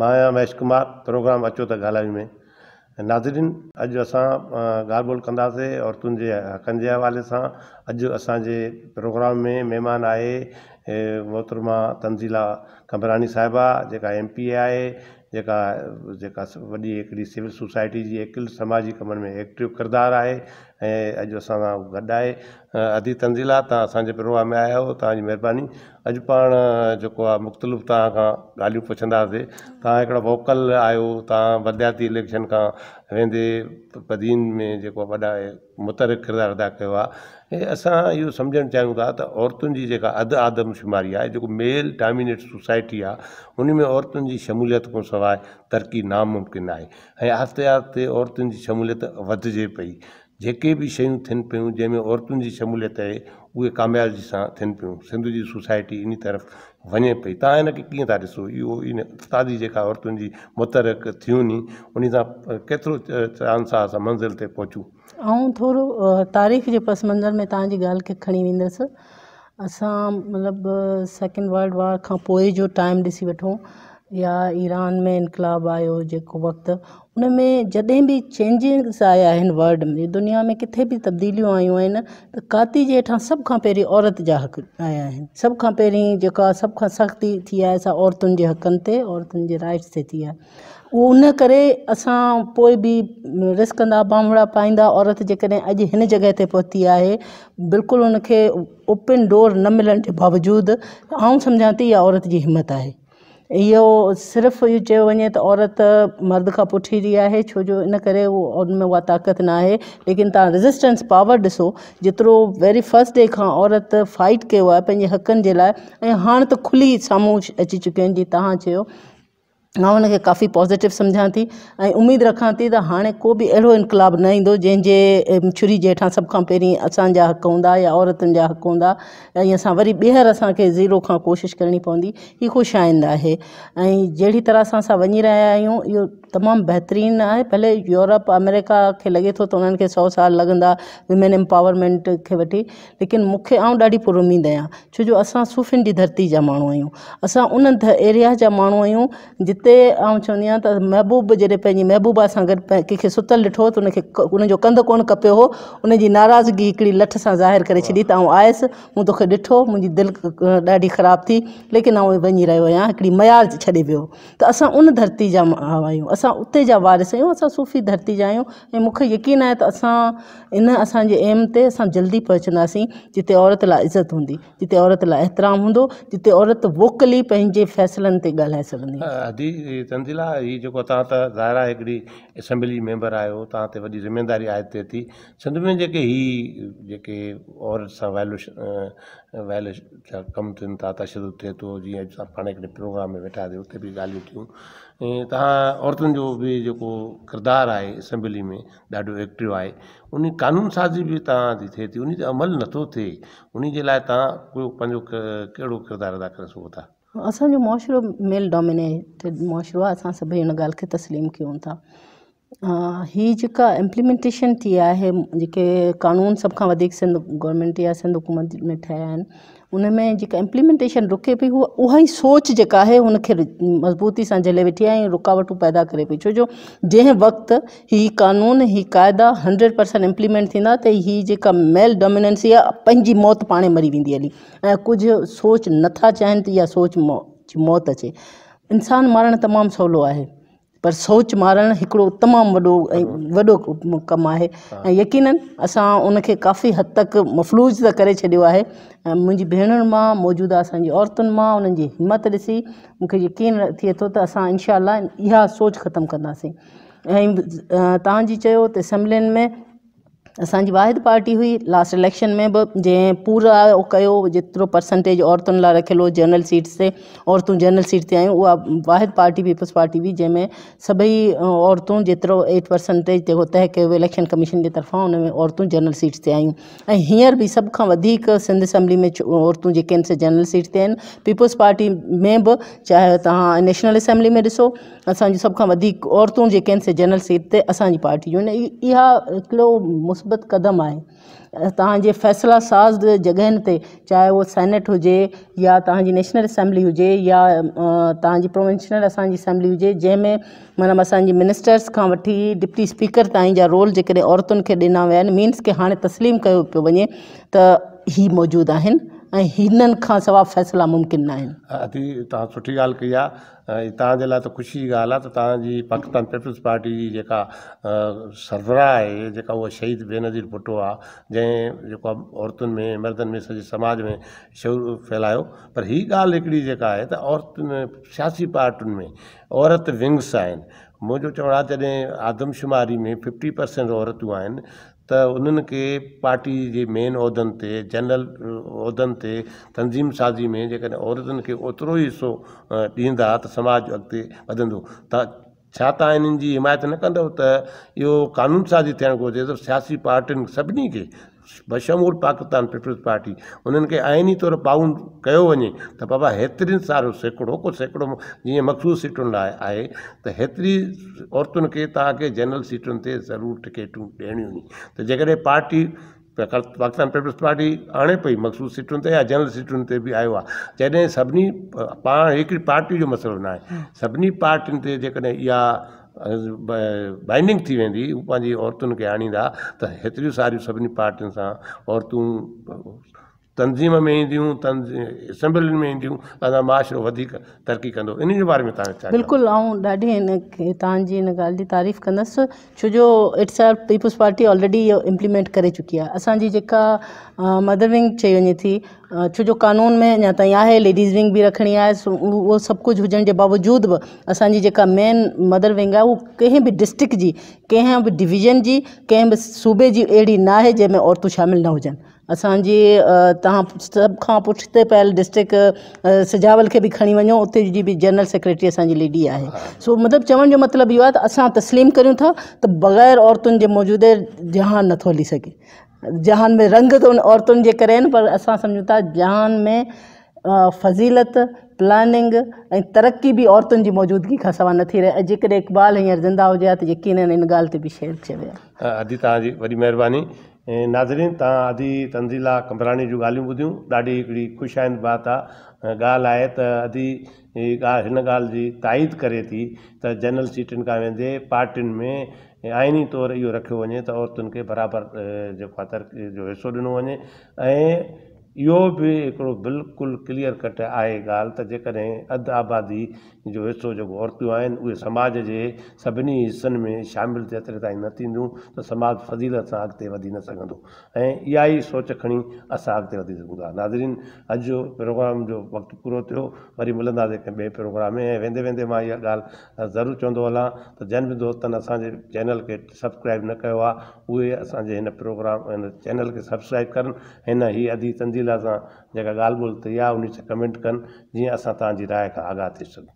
मां महेश कुमार प्रोग्राम अचो त ॻाल्हायूं में नाज़रीन अॼु असां ॻाल्हि ॿोल कंदासीं औरतुनि जे हक़नि जे हवाले सां अॼु असांजे प्रोग्राम में महिमान आहे मोहतरमा तंज़ीला कंबरानी साहिबा जेका एम पी ए आहे जेका जेका वॾी हिकिड़ी सिविल सोसाइटी जी एकिल समाजी कमनि में एक्टिव किरदारु आहे ऐं अॼु असां सां गॾु आहे अधि तंज़ीला तव्हां असांजे प्रोग्राम में आया आहियो तव्हांजी महिरबानी अॼु पाण जेको आहे मुख़्तलिफ़ तव्हां खां ॻाल्हियूं पुछंदासीं तव्हां हिकिड़ा वोकल आहियो तव्हां वदि्याती इलेक्शन खां वेंदे पदीन में जेको आहे वॾा मुतरिक़ किरदारु अदा कयो आहे ऐं असां इहो सम्झणु चाहियूं था त औरतुनि जी जेका अधु आदमशुमारी आहे जेको मेल डामिनेट सोसाइटी आहे उन में औरतुनि जी शमूलियत खां सवाइ तरक़ी नामुमकिन आहे ऐं आहिस्ते आहिस्ते औरतुनि जी शमूलियत वधिजे पई जेके बि शयूं थियनि पियूं जंहिंमें औरतुनि जी शमूलियत आहे उहे कामयाबी सां थियनि पियूं सिंध जी सोसाइटी इन तरफ़ वञे पई तव्हां हिनखे कीअं था ॾिसो इहो इन उस्तादी जेका औरतुनि जी मुतरक थियूं नी उन सां केतिरो चांस आहे असां मंज़िल ते पहुचूं ऐं थोरो तारीख़ जे पस मंज़िल में तव्हांजी ॻाल्हि खे खणी वेंदसि असां मतिलबु सेकेंड वर्ल्ड वॉर खां पोइ जो टाइम ॾिसी वठूं या ईरान में इनकलाब आयो जेको वक़्तु उन में जॾहिं बि चेंजिस आया आहिनि वल्ड में दुनिया में किथे भी तब्दीलियूं आयूं आहिनि त काती जे हेठां सभ खां पहिरीं औरत जा हक़ आया सब सभ खां जो सब सभ सख़्ती थी आहे असां औरतुनि जे हक़नि ते औरतुनि राइट्स ते थी आहे उहो उन करे असां पोइ बि रिस्क कंदा बांभड़ा पाईंदा औरत जेकॾहिं इन जगह जॻह ते है बिल्कुल उनके ओपन डोर न मिलने के बावजूद आउं सम्झां थी इहा औरत जी हिमत आहे इहो सिर्फ इहो चयो वञे त औरत मर्द खां पुठी रही आहे छो जो इन करे उहो उहा ताक़त न आहे लेकिन तव्हां रेज़िस्टेंस पावर ॾिसो जेतिरो वेरी फस्ट डे खां औरत फाइट कयो आहे पंहिंजे हक़नि जे लाइ ऐं हाणे त खुली साम्हूं अची चुकियूं आहिनि जीअं तव्हां चयो मां हुनखे काफ़ी पॉज़िटिव सम्झां थी ऐं उमेदु रखां थी त हाणे को बि अहिड़ो इनकलाब न ईंदो जंहिंजे छुरी जे हेठां सभु खां पहिरीं असांजा हक़ हूंदा या औरतुनि जा हक़ हूंदा ऐं असां वरी ॿीहर असांखे ज़ीरो खां कोशिशि करिणी पवंदी हीअ ख़ुशि आईंदा आहे ऐं जहिड़ी तरह सां असां वञी रहिया आहियूं इहो तमाम बेहतरीन आहे पहले यूरोप अमेरिका के लगे तो त उन्हनि सौ साल लॻंदा वुमेन एम्पावरमेंट के वी लेकिन मुख्य आउं ॾाढी पुरुमीद आहियां छो जो असां सुफ़िन जी धरती जा माण्हू आहियूं असां उन एरिया जा माण्हू आहियूं जिते चवी चवंदी महबूब जैसे महबूबा सा गॾु कंहिंखे सुतल ॾिठो त उनखे उनजो कंधु कोन हो उनजी नाराज़गी हिकिड़ी लठ सां ज़ाहिर कर छॾी तो आउं आयसि तो तोखे मुझी दिल दिलि खराब थी लेकिन आउं वञी रहियो आहियां हिकिड़ी मयाल छॾे वियो उन धरती जा आहियूं असां असां उते जा वारिस आहियूं असां सूफ़ी धरती जा आहियूं ऐं मूंखे यकीन आहे त असां इन असांजे एम ते असां जल्दी पहुचंदासीं जिते औरत लाइ इज़त हूंदी जिते औरत लाइ एतिराम हूंदो जिते औरत वोकली पंहिंजे फ़ैसिलनि ते ॻाल्हाए सघंदीला ही जेको तव्हां त ज़ाहिर आहे हिकिड़ी असेंबली मेंबर आहियो तव्हां ते वॾी ज़िमेदारी आहे सिंध में जेके हीअ जेके औरत सां वायल्यूशन कमु थियनि था त थिए थो जीअं पाण हिकिड़े प्रोग्राम में वेठासीं उते बि ॻाल्हियूं थियूं ऐं तव्हां औरतुनि जो बि जेको किरदारु आहे असेम्बली में ॾाढो एक्टिव आहे उन कानून साज़ी बि तव्हां जी थिए थी उन ते अमल नथो थिए उन जे लाइ तव्हां कोई पंहिंजो कहिड़ो किरदारु अदा करे सघो था असांजो मुआशिरो मुआशिरो मेल आहे असां सभई हिन ॻाल्हि खे तस्लीम कयूं था हीअ जेका इम्प्लीमेंटेशन थी आहे जेके क़ानून सभु खां वधीक सिंध गवर्नमेंट या सिंध हुकूमत में ठहिया आहिनि उनमें जेका इम्प्लीमेंटेशन रुके पई उहा उहा ई सोच जेका आहे हुनखे मज़बूती सां झले वेठी आहे ऐं रुकावटूं पैदा करे पई छो जो जंहिं वक़्तु हीअ क़ानून हीअ क़ाइदा हंड्रेड परसेंट इम्प्लीमेंट थींदा त हीअ जेका मेल डोमिनेंसी आहे पंहिंजी मौति पाण मरी वेंदी हली ऐं कुझु सोच नथा चाहिनि त इहा सोच मौत अचे इंसानु मारणु तमामु सवलो आहे पर सोच मारणु हिकिड़ो तमामु वॾो ऐं वॾो कमु आहे ऐं यकीन असां उनखे काफ़ी हद तक मफ़लूज त करे छॾियो आहे ऐं मुंहिंजी भेणर मां मौजूदा असांजी औरतुनि मां उन्हनि जी हिमत ॾिसी मूंखे यकीन थिए थो त असां इनशा इहा सोच ख़तमु कंदासीं ऐं तव्हांजी चयो त में असांजी वाहिद पार्टी हुई लास्ट इलेक्शन में भी जै पूरा कयो परसेंटेज औरतुनि ला रखल हो जनरल सीट्स ते औरतूं जनरल सीट से आहियूं उहा वाहिद पार्टी पीपल्स पार्टी हुई जैमें सभी औरतूं जो एट परसेंटेज जेको तय किया इलेक्शन कमीशन के तरफा हुन में जनरल सीट्स से आहियूं ऐं भी सब का सिंध असेंबली में औरतूं जेके जनरल सीट ते पीपल्स पार्टी में भी चाहे तव्हां नेशनल असैम्बली में ॾिसो असांजी सभ खां वधीक औरतूं से जनरल सीट से असांजी पार्टी जूं इहा हिकिड़ो मुस्बत क़दम आहिनि तव्हांजे फैसला साज़ जगह चाहे वो सेनेट हुजे या तव्हांजी नेशनल असेंबली हुजे या तव्हांजी प्रोविंशनल असेंबली हुजे जंहिंमें माना असांजी मिनिस्टर्स का वठी डिप्टी स्पीकर ताईं जा रोल जेकॾहिं औरतुन के ॾिना वह मीन्स के हाँ तस्लीम किया पियो वे तो ही मौजूदु आहिनि ऐं हिननि खां सवाइ फ़ैसिला मुमकिन न आहिनि अदी तव्हां सुठी ॻाल्हि कई आहे ऐं तव्हांजे लाइ त ख़ुशी जी ॻाल्हि आहे त तव्हांजी पाकिस्तान पीपल्स पार्टी जी जेका सरबराह आहे जेका उहा शहीद बेनज़ीर भुटो आहे जंहिं जेको आहे औरतुनि में मर्दनि में सॼे समाज में शौर फैलायो पर हीअ ॻाल्हि हिकिड़ी जेका आहे त औरतुनि सियासी पार्टियुनि में औरत विंग्स आहिनि मुंहिंजो चवणु आहे जॾहिं आदमशुमारी में फिफ्टी परसेंट औरतूं आहिनि त उन्हनि खे पार्टी जे मेन उहिदनि ते जनरल उहिदनि ते तंज़ीम साज़ी में जेकॾहिं औरतुनि खे ओतिरो ई हिसो ॾींदा त समाज अॻिते वधंदो त छा तव्हां इन्हनि जी हिमायत न कंदव त इहो कानून साज़ी थियणु घुरिजे त सियासी पार्टियुनि सभिनी खे बशमूर पाकिस्तान पीपल्स पार्टी उन्हनि खे आइनी तौरु पाउन कयो वञे त बाबा हेतिरी सारो सैकड़ो को सैकड़ो जीअं मखसूस सीटुनि लाइ आहे त हेतिरी औरतुनि खे तव्हांखे जनरल सीटुनि ते ज़रूरु टिकेटूं ॾियणियूं त जेकॾहिं पार्टी पाकिस्तान पीपल्स पार्टी आणे पई मखसूस सीटुनि ते या जनरल सीटुनि ते बि आयो आहे जॾहिं सभिनी पाण हिकिड़ी पार्टी जो मसइलो न आहे सभिनी पार्टियुनि ते जेकॾहिं इहा बाइंडिंग थी वेंदी हू पंहिंजी औरतुनि खे आणींदा त हेतिरियूं सारियूं सभिनी पार्टियुनि सां औरतूं तंज़ीम में ईंदियूं असेंबलियुनि में ईंदियूं असां असेबली वधीक तरक़ी कंदो इन जे बारे में तव्हां बिल्कुलु आऊं ॾाढी हिन खे तव्हांजी हिन ॻाल्हि जी तारीफ़ कंदसि छो जो it's our People's Party already इहो इम्प्लीमेंट करे चुकी आहे असांजी जेका मदर विंग चई वञे थी छो जो कानून में अञा ताईं आहे लेडीज़ विंग बि रखणी आहे उहो सभु कुझु हुजण जे बावजूद बि असांजी जेका मेन मदर विंग आहे उहो कंहिं बि डिस्ट्रिक्ट जी कंहिं बि डिवीज़न जी कंहिं बि सूबे जी अहिड़ी न आहे जंहिंमें औरतूं शामिलु न हुजनि असांजी तव्हां सभु खां पुठिते पियल डिस्ट्रिक सजावल खे बि खणी वञो उते जी बि जनरल सेक्रेटरी असांजी लेडी आहे सो मतिलबु चवण जो मतिलबु इहो आहे त असां तस्लीम करियूं था त बग़ैर औरतुनि जे मौजूदे जहान नथो हली सघे जहान में रंग त उन औरतुनि जे करे आहिनि पर असां सम्झूं था जहान में फज़ीलत प्लानिंग ऐं तरक़ी बि औरतुनि जी मौजूदगी खां सवाइ नथी रहे ऐं जेकॾहिं इकबाल हींअर ज़िंदा हुजे त यकीन इन ॻाल्हि ते बि शेयर चए तव्हांजी वॾी महिरबानी ऐं नाज़रीन तव्हां अदी तंज़ीला कंभराणी जूं ॻाल्हियूं ॿुधियूं ॾाढी हिकिड़ी ख़ुशि आहिनि बात आहे ॻाल्हि आहे त अदी हीअ ॻाल्हि हिन ॻाल्हि जी ताईद करे थी त जनरल सीटुनि खां वेंदे पार्टियुनि में आइनी तौरु इहो रखियो वञे त औरतुनि खे बराबरि जेको आहे तरक़ी जो हिसो ॾिनो वञे ऐं इहो बि हिकिड़ो बिल्कुलु क्लीअर कट आहे ॻाल्हि त जेकॾहिं अधु आबादी जो हिसो जेको औरतूं आहिनि उहे समाज जे सभिनी हिसनि में शामिलु जेतिरे ताईं न थींदियूं त समाज फज़ील सां अॻिते वधी न सघंदो ऐं इहा ई सोच खणी असां अॻिते वधी सघूं था नाज़रीन अॼु जो प्रोग्राम जो वक़्तु पूरो थियो वरी मिलंदासीं कंहिं ॿिए प्रोग्राम में ऐं वेंदे वेंदे मां इहा ॻाल्हि ज़रूरु चवंदो हलां त जन बि दोस्तनि असांजे चैनल खे सब्सक्राइब न कयो आहे उहे असांजे हिन प्रोग्राम हिन चैनल खे सब्सक्राइब कनि हिन ई अधी तंदीला सां जेका ॻाल्हि ॿोल थी आहे उन सां कमेंट कनि जीअं असां तव्हांजी राय खां आगाह थी सघूं